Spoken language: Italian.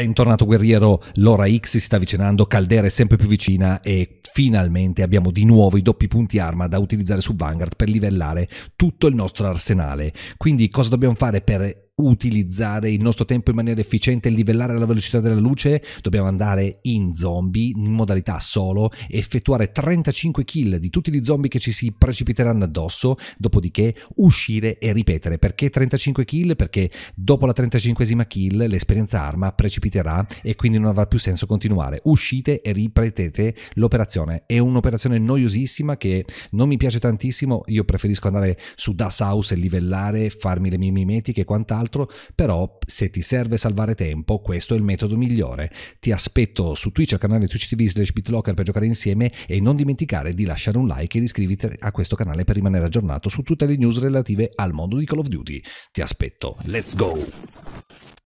Bentornato guerriero, l'ora X si sta avvicinando, Caldera è sempre più vicina e finalmente abbiamo di nuovo i doppi punti arma da utilizzare su Vanguard per livellare tutto il nostro arsenale. Quindi cosa dobbiamo fare per utilizzare il nostro tempo in maniera efficiente e livellare la velocità della luce, dobbiamo andare in zombie in modalità solo, effettuare 35 kill di tutti gli zombie che ci si precipiteranno addosso, dopodiché uscire e ripetere. Perché 35 kill? Perché dopo la 35esima kill l'esperienza arma precipiterà e quindi non avrà più senso continuare. Uscite e ripetete l'operazione. È un'operazione noiosissima che non mi piace tantissimo, io preferisco andare su Das House e livellare, farmi le mie mimetiche e quant'altro altro, però se ti serve salvare tempo questo è il metodo migliore. Ti aspetto su Twitch al canale Twitch TV slash BitLocker per giocare insieme e non dimenticare di lasciare un like e di iscriverti a questo canale per rimanere aggiornato su tutte le news relative al mondo di Call of Duty. Ti aspetto, let's go!